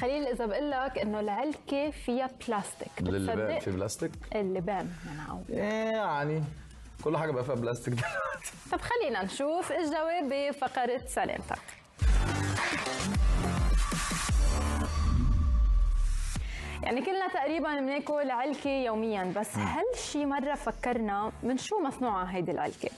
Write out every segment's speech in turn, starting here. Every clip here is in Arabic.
خليل اذا بقول لك انه العلكه فيها بلاستيك اللبان في بلاستيك؟ اللبان يعني كل حاجه بقى فيها بلاستيك دلوقتي طب خلينا نشوف الجواب بفقره سلامتك يعني كلنا تقريبا بناكل علكه يوميا بس هل شي مره فكرنا من شو مصنوعه هيدي العلكه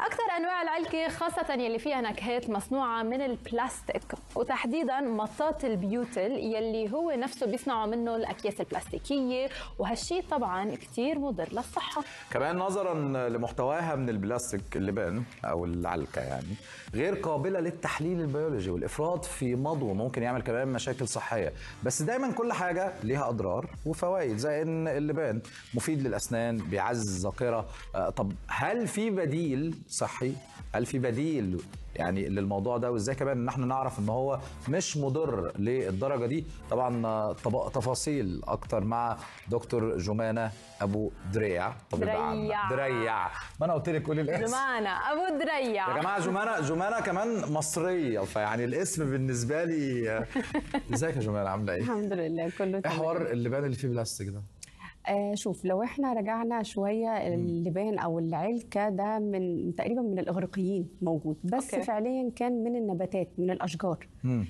اكثر انواع العلكه خاصه يلي فيها نكهات مصنوعه من البلاستيك وتحديدا مطاط البيوتل يلي هو نفسه بيصنعوا منه الاكياس البلاستيكيه وهالشيء طبعا كثير مضر للصحه كمان نظرا لمحتواها من البلاستيك اللبان او العلكه يعني غير قابله للتحليل البيولوجي والافراط في مضو ممكن يعمل كمان مشاكل صحيه بس دايما كل حاجه ليها اضرار وفوائد زي ان اللبان مفيد للاسنان بيعزز الذاكره آه، طب هل في بديل صحي هل في بديل يعني للموضوع ده وازاي كمان ان احنا نعرف ان هو مش مضر للدرجه دي طبعا تفاصيل اكتر مع دكتور جمانه ابو دريع طبيبه دريع دريع ما انا قلت لك قولي الاسم جمانه ابو دريع يا جماعه جمانه جمانه كمان مصريه فيعني الاسم بالنسبه لي آه، ازيك يا جمانه عامله ايه الحمد لله كله إيه تمام ايه حوار اللبان اللي فيه بلاستيك ده آه، شوف لو احنا رجعنا شويه اللبان او العلكه ده من تقريبا من الاغريقيين موجود بس أوكي. فعليا كان من النباتات من الاشجار مم.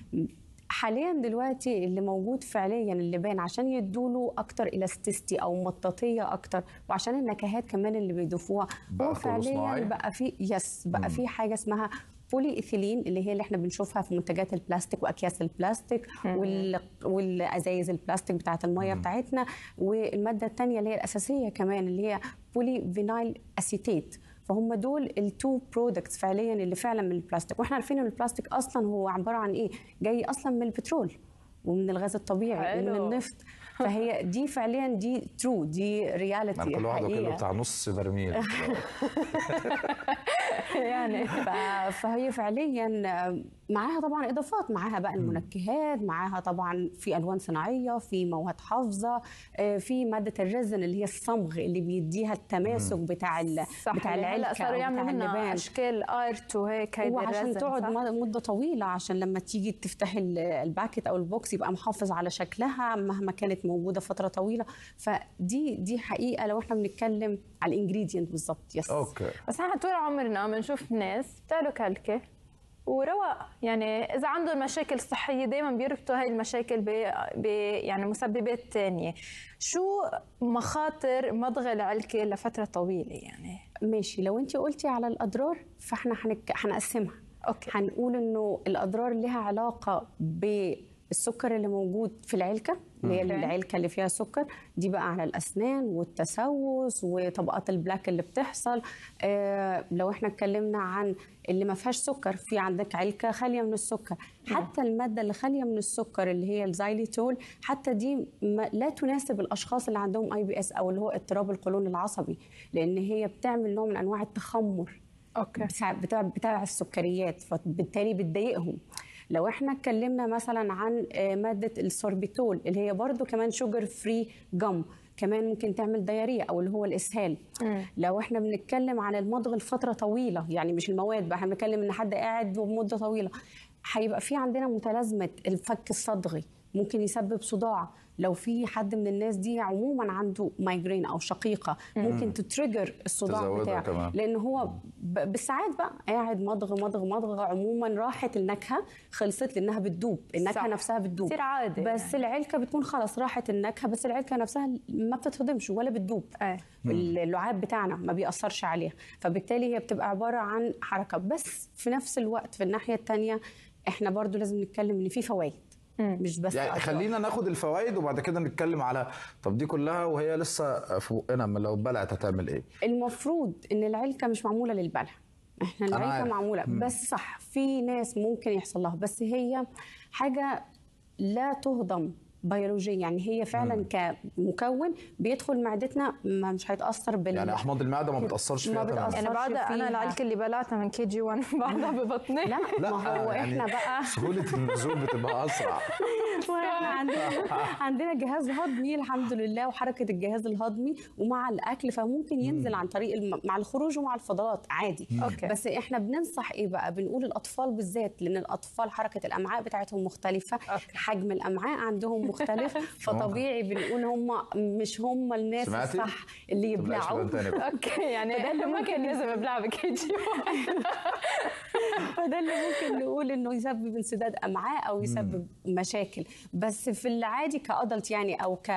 حاليا دلوقتي اللي موجود فعليا اللبان عشان يدوله اكتر الاستيستي او مطاطيه اكتر وعشان النكهات كمان اللي بيضيفوها هو فعليا بقى في يس بقى في حاجه اسمها بولي إثيلين اللي هي اللي احنا بنشوفها في منتجات البلاستيك وأكياس البلاستيك وال... والأزايز البلاستيك بتاعة المية بتاعتنا والمادة الثانية اللي هي الأساسية كمان اللي هي بولي فينايل أسيتيت فهم دول التو برودكتس فعليا اللي فعلا من البلاستيك واحنا عارفين ان البلاستيك اصلا هو عباره عن ايه جاي اصلا من البترول ومن الغاز الطبيعي حلو. ومن النفط فهي دي فعليا دي ترو دي رياليتي كل واحد بتاع نص برميل يعني فهي فعليا معاها طبعا اضافات معاها بقى المنكهات معاها طبعا في الوان صناعيه في مواد حافظه آه، في ماده الرزن اللي هي الصمغ اللي بيديها التماسك بتاع بتاع العلكه صار يعملوا منها اشكال ارت وهيك وعشان تقعد مده طويله عشان لما تيجي تفتح الباكت او البوكس اللوكس يبقى محافظ على شكلها مهما كانت موجوده فتره طويله فدي دي حقيقه لو احنا بنتكلم على الانجريدينت بالظبط يس اوكي بس احنا طول عمرنا بنشوف ناس بتعملوا كلكه ورواق يعني اذا عندهم مشاكل صحيه دائما بيربطوا هاي المشاكل ب... يعني مسببات تانية شو مخاطر مضغ العلكه لفتره طويله يعني ماشي لو انت قلتي على الاضرار فاحنا هنقسمها أوكي. هنقول انه الاضرار لها علاقه ب السكر اللي موجود في العلكه اللي هي العلكه اللي فيها سكر دي بقى على الاسنان والتسوس وطبقات البلاك اللي بتحصل آه لو احنا اتكلمنا عن اللي ما فيهاش سكر في عندك علكه خاليه من السكر حتى الماده اللي خاليه من السكر اللي هي الزايليتول حتى دي ما لا تناسب الاشخاص اللي عندهم اي بي اس او اللي هو اضطراب القولون العصبي لان هي بتعمل نوع من انواع التخمر اوكي بتاع بتاع, السكريات فبالتالي بتضايقهم لو احنا اتكلمنا مثلا عن آه، ماده السوربيتول اللي هي برضو كمان شوجر فري جم كمان ممكن تعمل دياريه او اللي هو الاسهال م. لو احنا بنتكلم عن المضغ لفتره طويله يعني مش المواد بقى احنا بنتكلم ان حد قاعد ومده طويله هيبقى في عندنا متلازمه الفك الصدغي ممكن يسبب صداع لو في حد من الناس دي عموما عنده مايجرين او شقيقه ممكن تتريجر الصداع بتاعه لان هو بالساعات بقى قاعد مضغ مضغ مضغ عموما راحت النكهه خلصت لانها بتدوب النكهه صح. نفسها بتدوب عادي بس يعني. العلكه بتكون خلاص راحت النكهه بس العلكه نفسها ما بتتهضمش ولا بتدوب آه. اللعاب بتاعنا ما بيأثرش عليها فبالتالي هي بتبقى عباره عن حركه بس في نفس الوقت في الناحيه الثانيه احنا برضو لازم نتكلم ان في فوائد مش بس يعني أطلع. خلينا ناخد الفوائد وبعد كده نتكلم على طب دي كلها وهي لسه في بقنا لو بلعت هتعمل ايه المفروض ان العلكه مش معموله للبلع احنا العلكه معموله مم. بس صح في ناس ممكن يحصل لها بس هي حاجه لا تهضم بيولوجيا يعني هي فعلا مم. كمكون بيدخل معدتنا ما مش هيتاثر بال يعني احماض المعده ما بتاثرش فيها ما بتأثرش يعني بعد انا العلك اللي بلعتها من كي جي 1 بعدها ببطني لا ما هو يعني احنا بقى سهوله النزول بتبقى اسرع عندنا عندنا جهاز هضمي الحمد لله وحركه الجهاز الهضمي ومع الاكل فممكن ينزل عن طريق مع الخروج ومع الفضلات عادي أوكي. بس احنا بننصح ايه بقى بنقول الاطفال بالذات لان الاطفال حركه الامعاء بتاعتهم مختلفه أوكي. حجم الامعاء عندهم مختلف فطبيعي بنقول هم مش هم الناس سمعتي؟ الصح اللي يبلعوا اوكي يعني ده اللي ممكن لازم ابلع بكيجي فده اللي ممكن نقول انه يسبب انسداد امعاء او يسبب مشاكل بس في العادي كادلت يعني او ك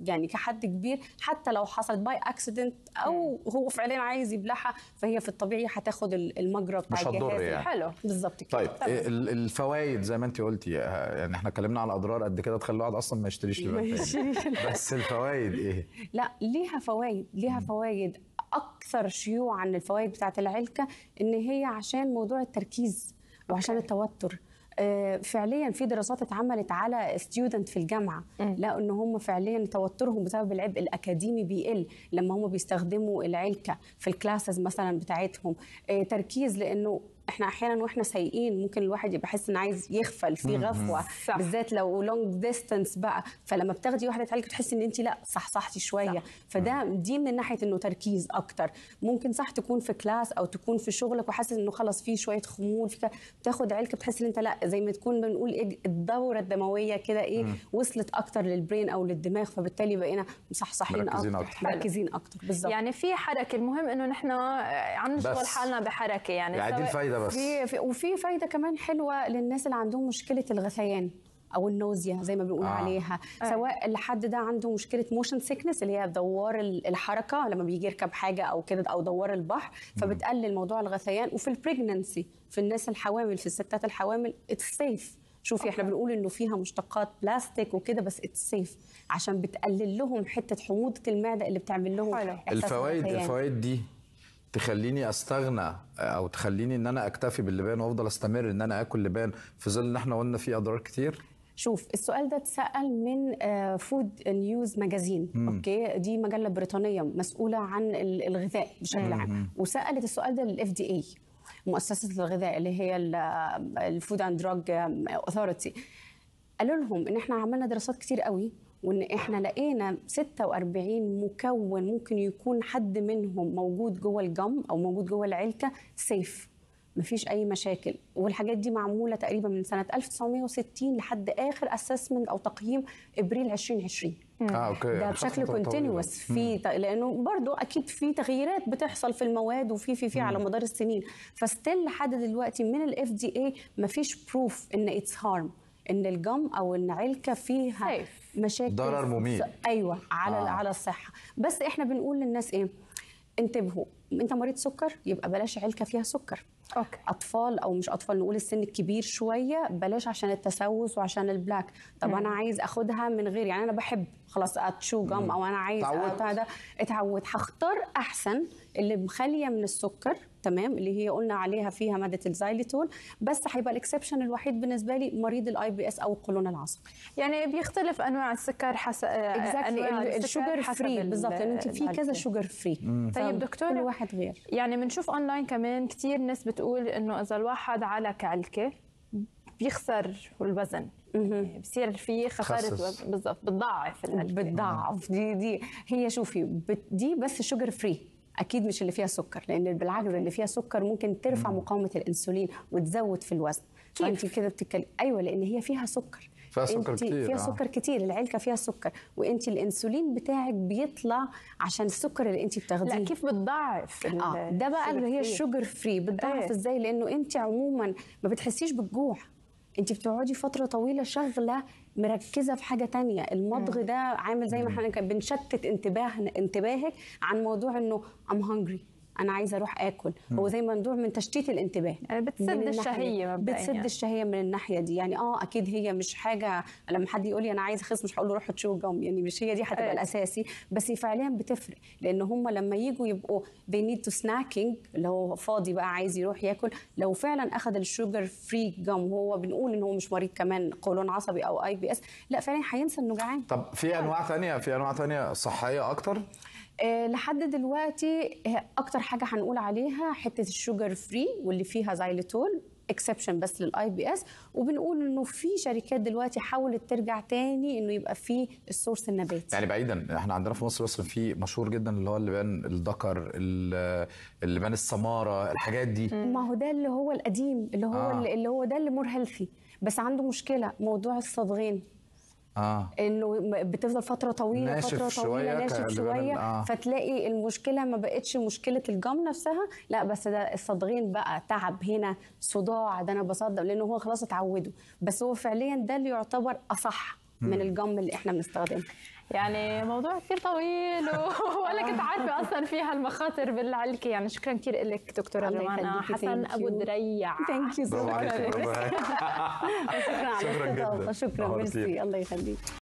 يعني كحد كبير حتى لو حصلت باي اكسيدنت او هو فعليا عايز يبلعها فهي في الطبيعي هتاخد المجرى بتاع مش هتضر يعني. حلو بالظبط كده طيب الفوائد زي ما انت قلتي آه، يعني احنا اتكلمنا على اضرار قد كده تخلي الواحد اصلا ما يشتريش لبان بس الفوائد ايه؟ لا ليها فوائد ليها فوائد اكثر شيوعا للفوائد بتاعه العلكه ان هي عشان موضوع التركيز وعشان أوكي. التوتر آه، فعليا في دراسات اتعملت على ستيودنت في الجامعه لقوا ان هم فعليا توترهم بسبب العبء الاكاديمي بيقل لما هم بيستخدموا العلكه في الكلاسز مثلا بتاعتهم آه، تركيز لانه احنا احيانا واحنا سايقين ممكن الواحد يبقى حاسس انه عايز يغفل في غفوه صح. بالذات لو لونج ديستانس بقى فلما بتاخدي واحده تعالج تحس ان انت لا صحصحتي شويه صح. فده دي من ناحيه انه تركيز اكتر ممكن صح تكون في كلاس او تكون في شغلك وحاسس انه خلاص في شويه خمول في بتاخد علك بتحس ان انت لا زي ما تكون بنقول ايه الدوره الدمويه كده ايه مم. وصلت اكتر للبرين او للدماغ فبالتالي بقينا مصحصحين مركزين اكتر, مركزين اكتر بالظبط يعني في حركه المهم انه نحن عم نشغل حالنا بحركه يعني, يعني دي الفايده فايده بس في وفي فايده كمان حلوه للناس اللي عندهم مشكله الغثيان او النوزيا زي ما بنقول آه. عليها آه. سواء الحد ده عنده مشكله موشن سيكنس اللي هي دوار الحركه لما بيجي يركب حاجه او كده او دوار البحر فبتقلل موضوع الغثيان وفي البريجننسي في الناس الحوامل في الستات الحوامل اتس سيف شوفي أوكي. احنا بنقول انه فيها مشتقات بلاستيك وكده بس اتس سيف عشان بتقلل لهم حته حموضه المعده اللي بتعمل لهم الفوائد الفوائد دي تخليني استغنى آه، او تخليني ان انا اكتفي باللبان وافضل استمر ان انا اكل لبان في ظل ان احنا قلنا فيه اضرار كتير شوف السؤال ده اتسال من فود نيوز ماجازين اوكي دي مجله بريطانيه مسؤوله عن الغذاء بشكل عام وسالت السؤال ده للاف دي اي مؤسسه الغذاء اللي هي الفود اند دراج اوثورتي قالوا لهم ان احنا عملنا دراسات كتير قوي وان احنا لقينا 46 مكون ممكن يكون حد منهم موجود جوه الجم او موجود جوه العلكه سيف مفيش اي مشاكل والحاجات دي معموله تقريبا من سنه 1960 لحد اخر اسسمنت او تقييم ابريل 2020 اه اوكي ده بشكل كونتينوس في لانه برضو اكيد في تغييرات بتحصل في المواد وفي في في على مدار السنين فستيل لحد دلوقتي من الاف دي اي مفيش بروف ان اتس هارم ان الجم او ان علكه فيها سيف. مشاكل ضرر مميت ايوه على آه. على الصحه بس احنا بنقول للناس ايه انتبهوا انت مريض سكر يبقى بلاش علكه فيها سكر أوكي. اطفال او مش اطفال نقول السن الكبير شويه بلاش عشان التسوس وعشان البلاك طب م. انا عايز اخدها من غير يعني انا بحب خلاص اتشو جم او انا عايز هذا اتعود هختار احسن اللي مخاليه من السكر تمام اللي هي قلنا عليها فيها ماده الزايليتول بس هيبقى الاكسبشن الوحيد بالنسبه لي مريض الاي بي اس او القولون العصبي يعني بيختلف انواع السكر آه، حسب exactly. الشوجر فري بالظبط لان انت في كذا شوجر فري طيب دكتور كل واحد غير يعني بنشوف اونلاين كمان كثير ناس بتقول انه اذا الواحد على كعلكه بيخسر الوزن يعني بصير في خساره بالضبط بتضعف يعني بتضعف دي دي هي شوفي دي بس شوجر فري اكيد مش اللي فيها سكر لان بالعكس اللي فيها سكر ممكن ترفع مقاومه الانسولين وتزود في الوزن فانت كده بتتكلم ايوه لان هي فيها سكر فيها سكر كتير فيها آه. سكر كتير العلكه فيها سكر وانت الانسولين بتاعك بيطلع عشان السكر اللي انت بتاخديه لا كيف بتضعف اه ده بقى اللي هي الشوجر فري بتضعف ازاي لانه انت عموما ما بتحسيش بالجوع انت بتقعدي فتره طويله شغله مركزه في حاجه تانية المضغ ده عامل زي ما احنا بنشتت انتباهنا انتباهك عن موضوع انه ام هانجري انا عايزه اروح اكل مم. هو زي ممنوع من تشتيت الانتباه يعني بتسد الشهيه مبدئيا بتسد يعني. الشهيه من الناحيه دي يعني اه اكيد هي مش حاجه لما حد يقول لي انا عايز اخس مش هقول له روح تشوف جم يعني مش هي دي هتبقى أيوة. الاساسي بس فعليا بتفرق لان هم لما يجوا يبقوا they need to snacking اللي هو فاضي بقى عايز يروح ياكل لو فعلا اخذ الشوجر فري جم وهو بنقول ان هو مش مريض كمان قولون عصبي او اي بي اس لا فعلا هينسى انه جعان طب في انواع ثانيه في انواع ثانيه صحيه اكتر آه، لحد دلوقتي آه، اكتر حاجه هنقول عليها حته الشوجر فري واللي فيها زايلتول اكسبشن بس للاي بي اس وبنقول انه في شركات دلوقتي حاولت ترجع تاني انه يبقى في السورس النباتي يعني بعيدا احنا عندنا في مصر اصلا في مشهور جدا اللي هو اللبان الدكر اللبان السماره الحاجات دي ما هو ده اللي هو القديم اللي هو آه. اللي هو ده اللي مور هيلثي بس عنده مشكله موضوع الصدغين آه. انه بتفضل فتره طويله ناشف فتره طويله شوية ناشف شويه آه. فتلاقي المشكله ما بقتش مشكله الجم نفسها لا بس ده الصدغين بقى تعب هنا صداع ده انا بصدق لانه هو خلاص اتعوده بس هو فعليا ده اللي يعتبر اصح من الجم اللي احنا بنستخدمه يعني موضوع كثير طويل ولا كنت عارفه اصلا فيها المخاطر بالعلكه يعني شكرا كثير لك دكتوره روانا حسن ابو دريع ثانك يو شكرا شكرا على شكرا ميرسي الله يخليك